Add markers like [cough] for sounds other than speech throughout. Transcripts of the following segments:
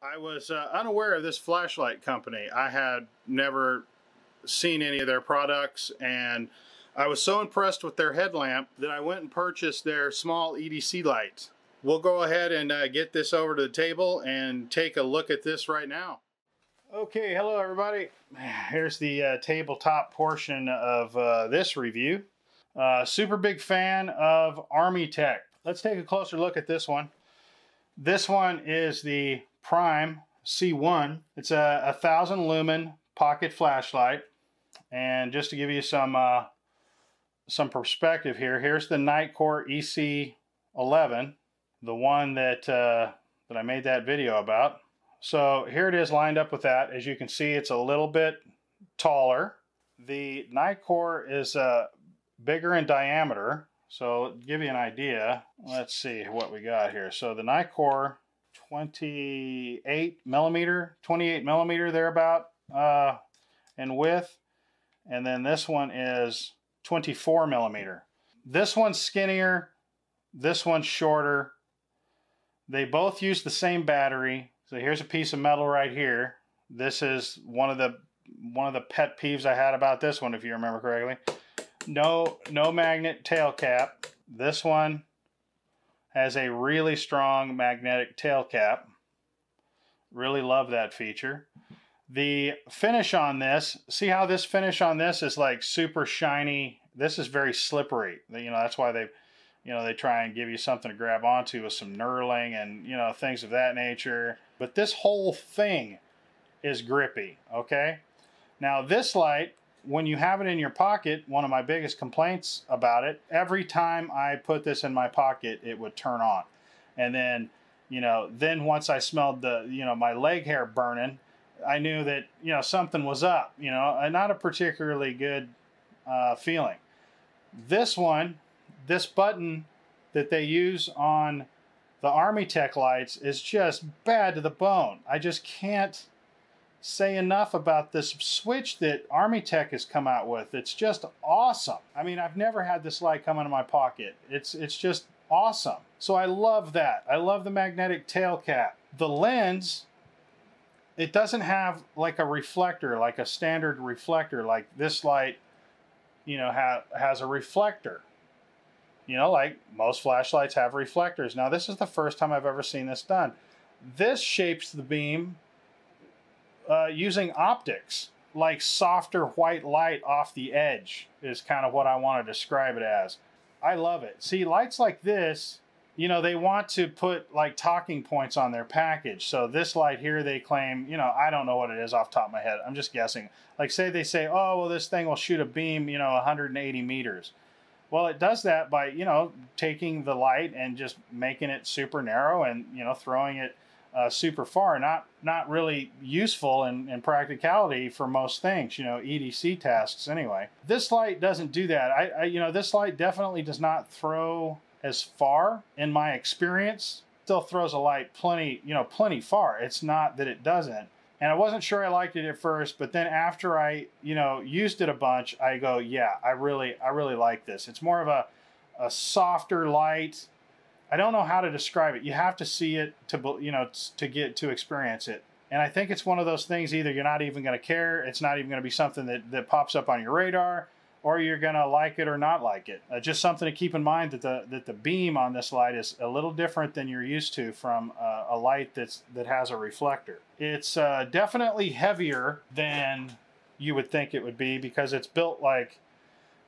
I was uh, unaware of this flashlight company. I had never seen any of their products and I was so impressed with their headlamp that I went and purchased their small EDC light. We'll go ahead and uh, get this over to the table and take a look at this right now. Okay, hello everybody. [sighs] Here's the uh, tabletop portion of uh, this review. Uh, super big fan of Army Tech. Let's take a closer look at this one. This one is the Prime C1. It's a, thousand lumen pocket flashlight. And just to give you some uh, some perspective here, here's the Nightcore EC11, the one that uh, that I made that video about. So here it is lined up with that. As you can see, it's a little bit taller. The Nightcore is uh, bigger in diameter. So give you an idea. Let's see what we got here. So the Nightcore 28 millimeter, 28 millimeter thereabout uh, in width. And then this one is 24 millimeter. This one's skinnier, this one's shorter. They both use the same battery. So here's a piece of metal right here. This is one of the one of the pet peeves I had about this one, if you remember correctly. No, no magnet tail cap. This one has a really strong magnetic tail cap. Really love that feature. The finish on this, see how this finish on this is like super shiny. This is very slippery. You know, that's why they, you know, they try and give you something to grab onto with some knurling and, you know, things of that nature. But this whole thing is grippy, okay? Now this light when you have it in your pocket, one of my biggest complaints about it, every time I put this in my pocket, it would turn on. And then, you know, then once I smelled the, you know, my leg hair burning, I knew that, you know, something was up, you know, and not a particularly good uh, feeling. This one, this button that they use on the Army Tech lights is just bad to the bone. I just can't say enough about this switch that Army Tech has come out with. It's just awesome. I mean, I've never had this light come into my pocket. It's it's just awesome. So I love that. I love the magnetic tail cap. The lens it doesn't have like a reflector, like a standard reflector like this light, you know, ha- has a reflector. You know, like most flashlights have reflectors. Now, this is the first time I've ever seen this done. This shapes the beam uh, using optics, like softer white light off the edge, is kind of what I want to describe it as. I love it. See, lights like this, you know, they want to put like talking points on their package. So this light here, they claim, you know, I don't know what it is off top of my head. I'm just guessing. Like, say they say, oh, well, this thing will shoot a beam, you know, 180 meters. Well, it does that by, you know, taking the light and just making it super narrow and, you know, throwing it uh, super far, not not really useful in, in practicality for most things, you know, EDC tasks anyway. This light doesn't do that. I, I you know, this light definitely does not throw as far in my experience. Still throws a light plenty, you know, plenty far. It's not that it doesn't. And I wasn't sure I liked it at first, but then after I, you know, used it a bunch, I go, yeah, I really, I really like this. It's more of a, a softer light I don't know how to describe it. You have to see it to you know to get to experience it. And I think it's one of those things either you're not even going to care, it's not even going to be something that, that pops up on your radar, or you're going to like it or not like it. Uh, just something to keep in mind that the that the beam on this light is a little different than you're used to from uh, a light that's that has a reflector. It's uh, definitely heavier than you would think it would be because it's built like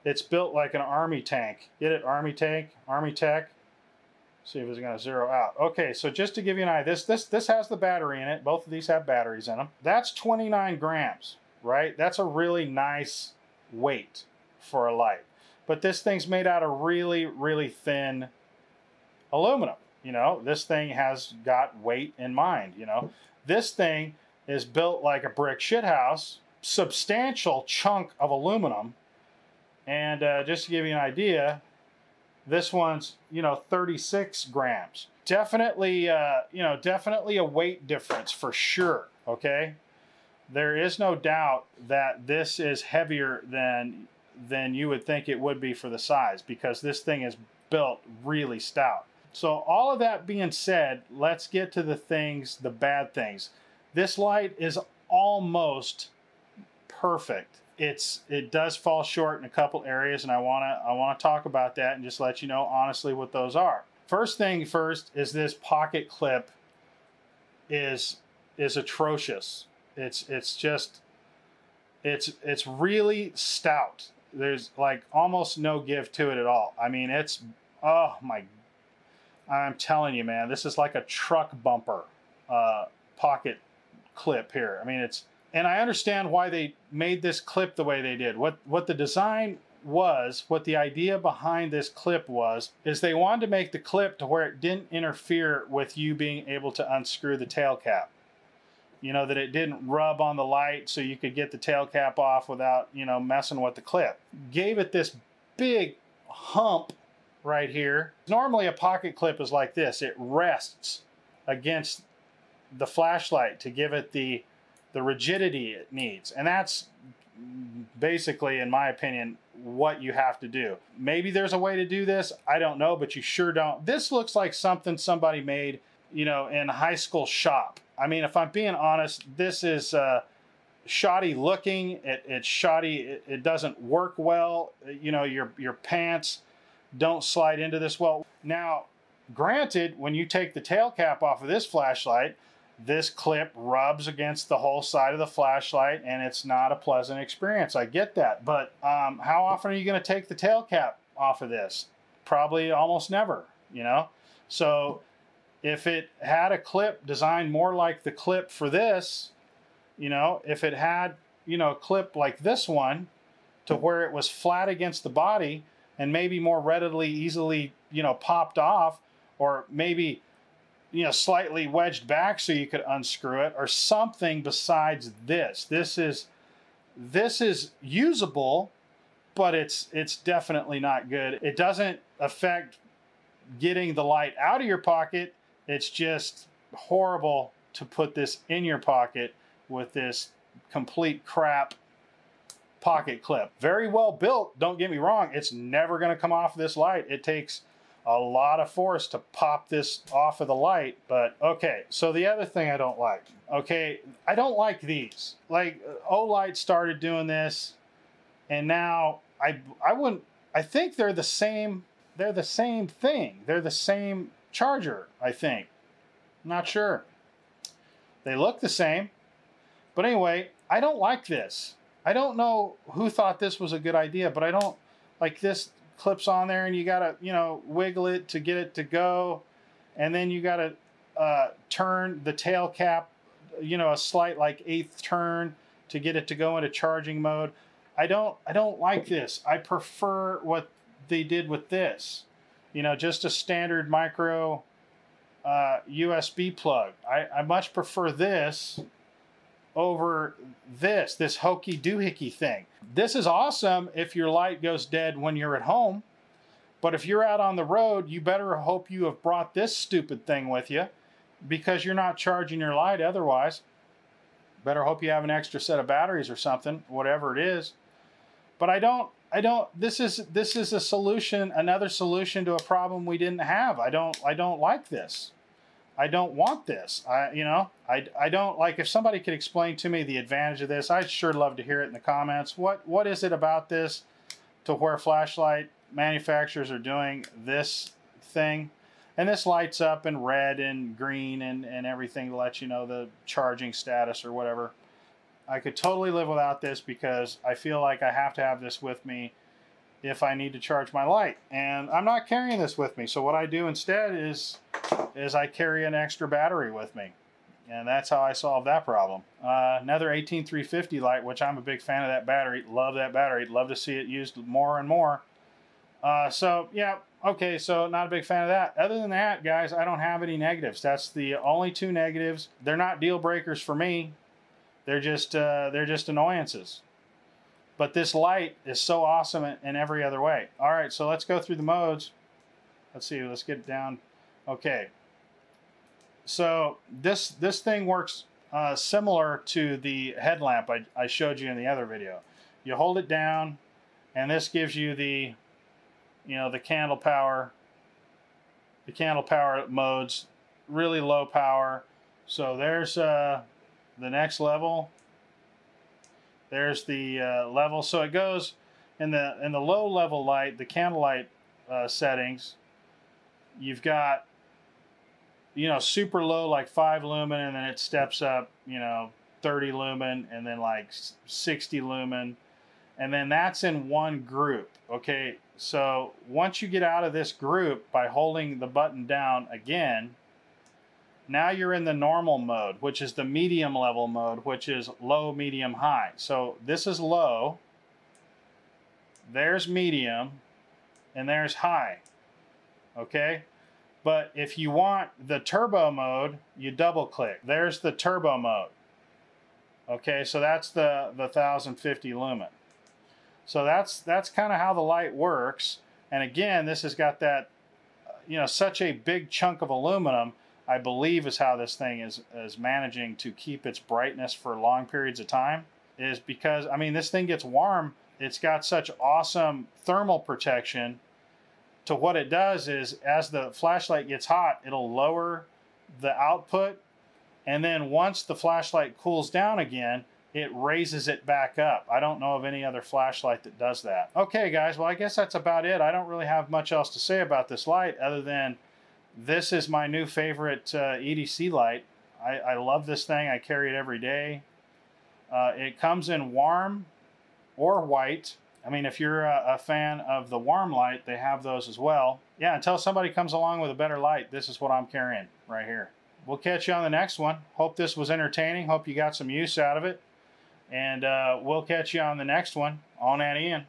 it's built like an army tank. Get it? Army tank, army tech. See if it's going to zero out. Okay, so just to give you an idea, this this this has the battery in it. Both of these have batteries in them. That's 29 grams, right? That's a really nice weight for a light. But this thing's made out of really really thin aluminum. You know, this thing has got weight in mind. You know, this thing is built like a brick shithouse, substantial chunk of aluminum. And uh, just to give you an idea, this one's, you know, 36 grams. Definitely, uh, you know, definitely a weight difference for sure, okay? There is no doubt that this is heavier than than you would think it would be for the size because this thing is built really stout. So all of that being said, let's get to the things, the bad things. This light is almost perfect it's it does fall short in a couple areas, and I wanna I wanna talk about that and just let you know honestly what those are. First thing first is this pocket clip is is atrocious. It's it's just it's it's really stout. There's like almost no give to it at all. I mean, it's oh my, I'm telling you, man, this is like a truck bumper uh, pocket clip here. I mean, it's and I understand why they made this clip the way they did. What what the design was, what the idea behind this clip was, is they wanted to make the clip to where it didn't interfere with you being able to unscrew the tail cap. You know, that it didn't rub on the light so you could get the tail cap off without, you know, messing with the clip. Gave it this big hump right here. Normally a pocket clip is like this. It rests against the flashlight to give it the the rigidity it needs. And that's basically, in my opinion, what you have to do. Maybe there's a way to do this. I don't know, but you sure don't. This looks like something somebody made, you know, in high school shop. I mean, if I'm being honest, this is uh, shoddy looking. It, it's shoddy. It, it doesn't work well. You know, your your pants don't slide into this well. Now, granted, when you take the tail cap off of this flashlight, this clip rubs against the whole side of the flashlight and it's not a pleasant experience. I get that. But um, how often are you going to take the tail cap off of this? Probably almost never, you know? So if it had a clip designed more like the clip for this, you know, if it had, you know, a clip like this one to where it was flat against the body and maybe more readily, easily, you know, popped off or maybe you know, slightly wedged back so you could unscrew it or something besides this. This is this is usable, but it's it's definitely not good. It doesn't affect getting the light out of your pocket. It's just horrible to put this in your pocket with this complete crap pocket clip. Very well built, don't get me wrong. It's never going to come off this light. It takes a lot of force to pop this off of the light, but okay. So the other thing I don't like, okay, I don't like these. Like uh, Olight started doing this, and now I I wouldn't. I think they're the same. They're the same thing. They're the same charger. I think. I'm not sure. They look the same, but anyway, I don't like this. I don't know who thought this was a good idea, but I don't like this clips on there and you gotta you know wiggle it to get it to go and then you gotta uh, turn the tail cap you know a slight like eighth turn to get it to go into charging mode i don't i don't like this i prefer what they did with this you know just a standard micro uh, usb plug I, I much prefer this over this, this hokey doohickey thing. This is awesome if your light goes dead when you're at home, but if you're out on the road, you better hope you have brought this stupid thing with you because you're not charging your light otherwise. Better hope you have an extra set of batteries or something, whatever it is. But I don't I don't this is this is a solution, another solution to a problem we didn't have. I don't I don't like this. I don't want this. I, you know, I, I don't like if somebody could explain to me the advantage of this, I'd sure love to hear it in the comments. What, what is it about this to where flashlight manufacturers are doing this thing? And this lights up in red and green and, and everything to let you know the charging status or whatever. I could totally live without this because I feel like I have to have this with me if I need to charge my light. And I'm not carrying this with me. So what I do instead is is I carry an extra battery with me. And that's how I solve that problem. Uh, another 18350 light, which I'm a big fan of that battery. Love that battery. Love to see it used more and more. Uh, so, yeah, okay, so not a big fan of that. Other than that, guys, I don't have any negatives. That's the only two negatives. They're not deal breakers for me. They're just uh, they're just annoyances. But this light is so awesome in every other way. All right, so let's go through the modes. Let's see. Let's get down Okay. So this this thing works uh, similar to the headlamp I, I showed you in the other video. You hold it down, and this gives you the, you know, the candle power. The candle power modes, really low power. So there's uh, the next level. There's the uh, level. So it goes in the in the low level light, the candlelight uh, settings. You've got you know, super low, like five lumen, and then it steps up, you know, 30 lumen, and then like 60 lumen. And then that's in one group. Okay. So once you get out of this group by holding the button down again, now you're in the normal mode, which is the medium level mode, which is low, medium, high. So this is low, there's medium, and there's high. Okay? But if you want the turbo mode, you double click. There's the turbo mode. Okay, so that's the, the 1050 lumen. So that's that's kind of how the light works. And again, this has got that, you know, such a big chunk of aluminum, I believe is how this thing is, is managing to keep its brightness for long periods of time is because, I mean, this thing gets warm. It's got such awesome thermal protection to what it does is as the flashlight gets hot, it'll lower the output. And then once the flashlight cools down again, it raises it back up. I don't know of any other flashlight that does that. Okay, guys, well, I guess that's about it. I don't really have much else to say about this light other than this is my new favorite uh, EDC light. I, I, love this thing. I carry it every day. Uh, it comes in warm or white. I mean, if you're a, a, fan of the warm light, they have those as well. Yeah, until somebody comes along with a better light, this is what I'm carrying right here. We'll catch you on the next one. Hope this was entertaining. Hope you got some use out of it. And uh, we'll catch you on the next one on Annie end.